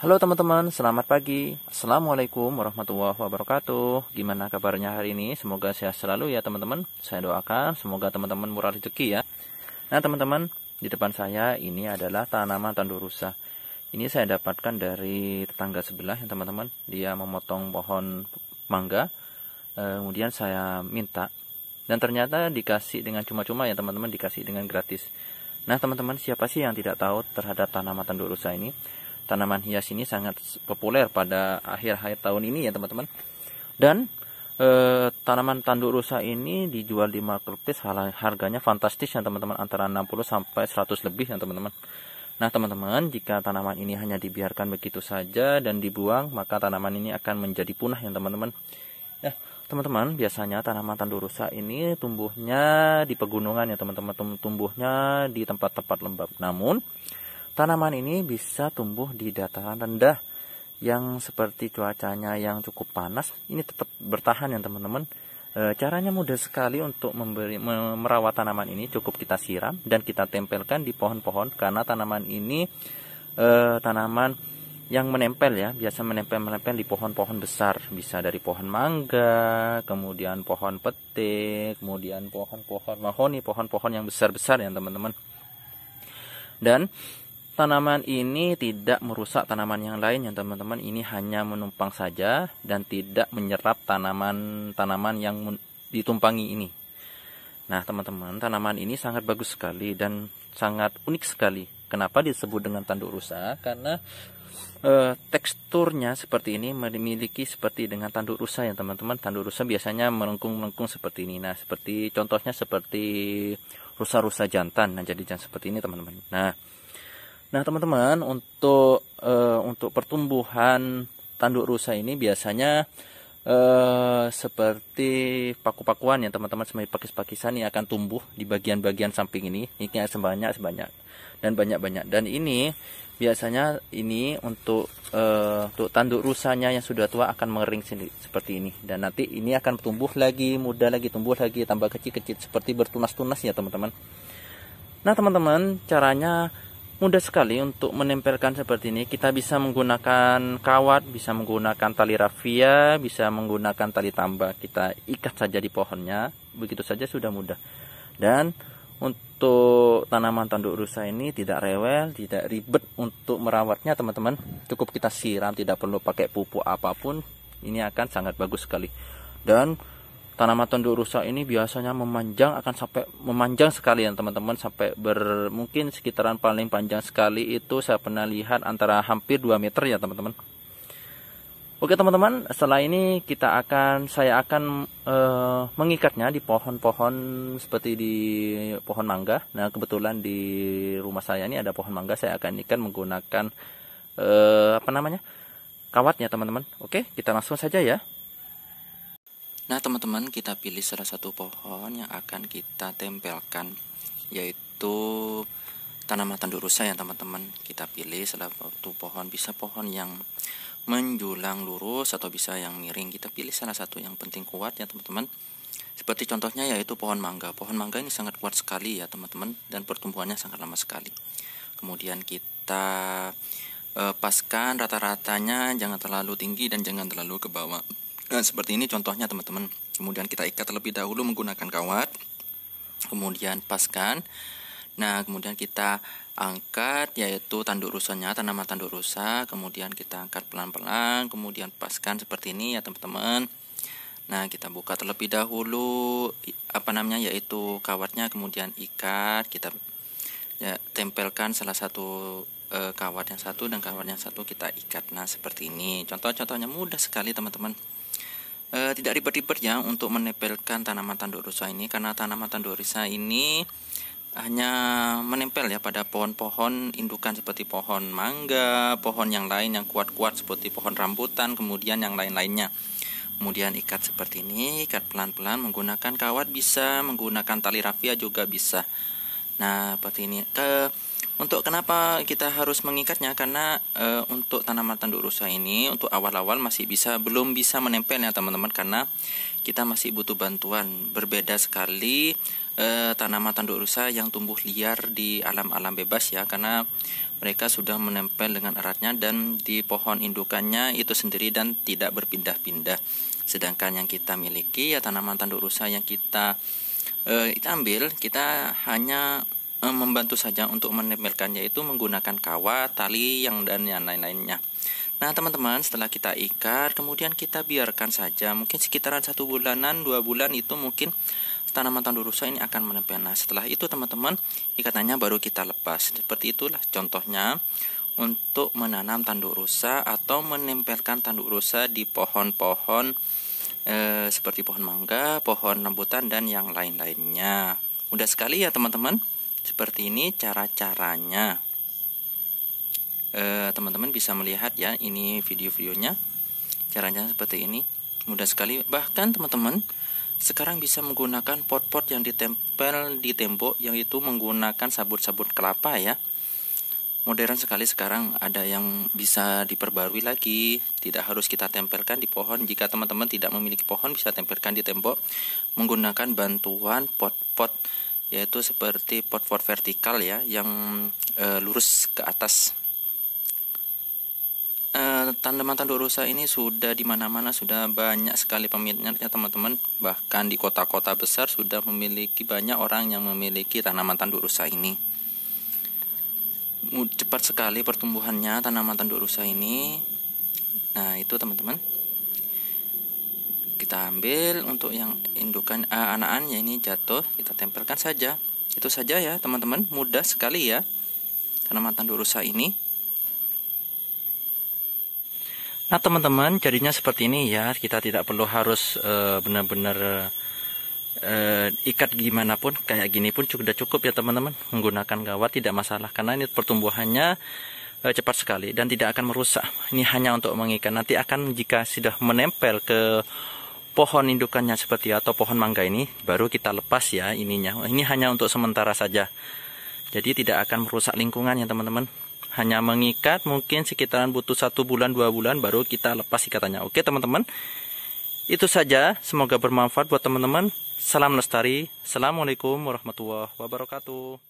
Halo teman-teman, selamat pagi. Assalamualaikum warahmatullahi wabarakatuh. Gimana kabarnya hari ini? Semoga sehat selalu ya teman-teman. Saya doakan semoga teman-teman murah rezeki ya. Nah teman-teman, di depan saya ini adalah tanaman tandurusa. Ini saya dapatkan dari tetangga sebelah ya teman-teman. Dia memotong pohon mangga. Eh, kemudian saya minta. Dan ternyata dikasih dengan cuma-cuma ya teman-teman, dikasih dengan gratis. Nah teman-teman, siapa sih yang tidak tahu terhadap tanaman tandurusa ini? tanaman hias ini sangat populer pada akhir-akhir tahun ini ya teman-teman. Dan e, tanaman tanduk rusa ini dijual di marketplace harganya fantastis ya teman-teman antara 60 sampai 100 lebih ya teman-teman. Nah teman-teman jika tanaman ini hanya dibiarkan begitu saja dan dibuang maka tanaman ini akan menjadi punah ya teman-teman. Nah teman-teman biasanya tanaman tanduk rusa ini tumbuhnya di pegunungan ya teman-teman tumbuhnya di tempat-tempat lembab. Namun Tanaman ini bisa tumbuh di dataran rendah yang seperti cuacanya yang cukup panas. Ini tetap bertahan ya teman-teman. E, caranya mudah sekali untuk memberi, merawat tanaman ini. Cukup kita siram dan kita tempelkan di pohon-pohon karena tanaman ini e, tanaman yang menempel ya biasa menempel menempel di pohon-pohon besar bisa dari pohon mangga kemudian pohon pete kemudian pohon-pohon mahoni pohon-pohon yang besar besar ya teman-teman dan tanaman ini tidak merusak tanaman yang lain yang teman-teman ini hanya menumpang saja dan tidak menyerap tanaman-tanaman yang ditumpangi ini. Nah, teman-teman, tanaman ini sangat bagus sekali dan sangat unik sekali. Kenapa disebut dengan tanduk rusa? Karena e, teksturnya seperti ini memiliki seperti dengan tanduk rusa ya, teman-teman. Tanduk rusa biasanya melengkung lengkung seperti ini. Nah, seperti contohnya seperti rusa-rusa jantan. Nah, jadi jangan seperti ini, teman-teman. Nah, Nah, teman-teman, untuk uh, untuk pertumbuhan tanduk rusa ini biasanya uh, seperti paku-pakuan ya, teman-teman, semai pakis-pakisan ini akan tumbuh di bagian-bagian samping ini. Ini sebanyak-sebanyak dan banyak-banyak. Dan ini biasanya ini untuk uh, untuk tanduk rusanya yang sudah tua akan mengering sendiri seperti ini dan nanti ini akan tumbuh lagi, muda lagi, tumbuh lagi, tambah kecil-kecil seperti bertunas-tunas ya, teman-teman. Nah, teman-teman, caranya mudah sekali untuk menempelkan seperti ini. Kita bisa menggunakan kawat, bisa menggunakan tali rafia, bisa menggunakan tali tambah. Kita ikat saja di pohonnya, begitu saja sudah mudah. Dan untuk tanaman tanduk rusa ini tidak rewel, tidak ribet untuk merawatnya teman-teman. Cukup kita siram, tidak perlu pakai pupuk apapun. Ini akan sangat bagus sekali. Dan tanaman tunduk rusak ini biasanya memanjang akan sampai memanjang sekali ya teman-teman sampai ber mungkin sekitaran paling panjang sekali itu saya pernah lihat antara hampir 2 meter ya teman-teman. Oke teman-teman, setelah ini kita akan saya akan uh, mengikatnya di pohon-pohon seperti di pohon mangga. Nah kebetulan di rumah saya ini ada pohon mangga, saya akan ikan menggunakan uh, apa namanya kawatnya teman-teman. Oke, kita langsung saja ya. Nah, teman-teman, kita pilih salah satu pohon yang akan kita tempelkan, yaitu tanaman tandurusa ya, teman-teman. Kita pilih salah satu pohon, bisa pohon yang menjulang lurus atau bisa yang miring. Kita pilih salah satu yang penting kuat ya, teman-teman. Seperti contohnya yaitu pohon mangga. Pohon mangga ini sangat kuat sekali ya, teman-teman, dan pertumbuhannya sangat lama sekali. Kemudian kita eh, paskan rata-ratanya jangan terlalu tinggi dan jangan terlalu ke bawah nah seperti ini contohnya teman-teman kemudian kita ikat terlebih dahulu menggunakan kawat kemudian paskan nah kemudian kita angkat yaitu tanduk rusanya tanaman tanduk rusa kemudian kita angkat pelan-pelan kemudian paskan seperti ini ya teman-teman nah kita buka terlebih dahulu apa namanya yaitu kawatnya kemudian ikat kita ya, tempelkan salah satu e, kawat yang satu dan kawat yang satu kita ikat nah seperti ini contoh-contohnya mudah sekali teman-teman e, tidak ribet-ribet ya untuk menempelkan tanaman tanduk rusa ini karena tanaman tanduk rusa ini hanya menempel ya pada pohon-pohon indukan seperti pohon mangga, pohon yang lain yang kuat-kuat seperti pohon rambutan, kemudian yang lain-lainnya. Kemudian ikat seperti ini, ikat pelan-pelan menggunakan kawat bisa, menggunakan tali rafia juga bisa. Nah, seperti ini. Ke untuk kenapa kita harus mengikatnya? Karena e, untuk tanaman tanduk rusa ini untuk awal-awal masih bisa belum bisa menempel ya teman-teman karena kita masih butuh bantuan. Berbeda sekali e, tanaman tanduk rusa yang tumbuh liar di alam-alam bebas ya karena mereka sudah menempel dengan eratnya dan di pohon indukannya itu sendiri dan tidak berpindah-pindah. Sedangkan yang kita miliki ya tanaman tanduk rusa yang kita e, kita ambil kita hanya Eh, membantu saja untuk menempelkannya itu menggunakan kawat, tali yang dan yang lain-lainnya. Nah teman-teman setelah kita ikat kemudian kita biarkan saja mungkin sekitaran satu bulanan dua bulan itu mungkin tanaman tandurusa ini akan menempel. Nah setelah itu teman-teman ikatannya baru kita lepas. Seperti itulah contohnya untuk menanam tanduk rusa atau menempelkan tanduk rusa di pohon-pohon e, seperti pohon mangga, pohon rambutan dan yang lain-lainnya. Mudah sekali ya teman-teman. Seperti ini cara-caranya. Eh, teman-teman bisa melihat ya ini video-videonya. Caranya seperti ini. Mudah sekali. Bahkan teman-teman sekarang bisa menggunakan pot-pot yang ditempel di tembok yang itu menggunakan sabut-sabut kelapa ya modern sekali sekarang ada yang bisa diperbarui lagi tidak harus kita tempelkan di pohon jika teman-teman tidak memiliki pohon bisa tempelkan di tembok menggunakan bantuan pot-pot yaitu seperti port port vertikal ya yang e, lurus ke atas. E, tanaman tanduk rusa ini sudah di mana-mana sudah banyak sekali pemiliknya teman-teman. Bahkan di kota-kota besar sudah memiliki banyak orang yang memiliki tanaman tanduk rusa ini. Cepat sekali pertumbuhannya tanaman tanduk rusa ini. Nah, itu teman-teman kita ambil untuk yang indukan uh, eh, anakannya ini jatuh kita tempelkan saja itu saja ya teman-teman mudah sekali ya tanaman tandurusa ini Nah teman-teman jadinya seperti ini ya kita tidak perlu harus eh, benar-benar uh, ikat gimana pun kayak gini pun sudah cukup ya teman-teman menggunakan gawat tidak masalah karena ini pertumbuhannya cepat sekali dan tidak akan merusak ini hanya untuk mengikat nanti akan jika sudah menempel ke pohon indukannya seperti ya, atau pohon mangga ini baru kita lepas ya ininya. Oh, ini hanya untuk sementara saja. Jadi tidak akan merusak lingkungan ya teman-teman. Hanya mengikat mungkin sekitaran butuh satu bulan dua bulan baru kita lepas ikatannya. Oke teman-teman. Itu saja, semoga bermanfaat buat teman-teman. Salam lestari. Assalamualaikum warahmatullahi wabarakatuh.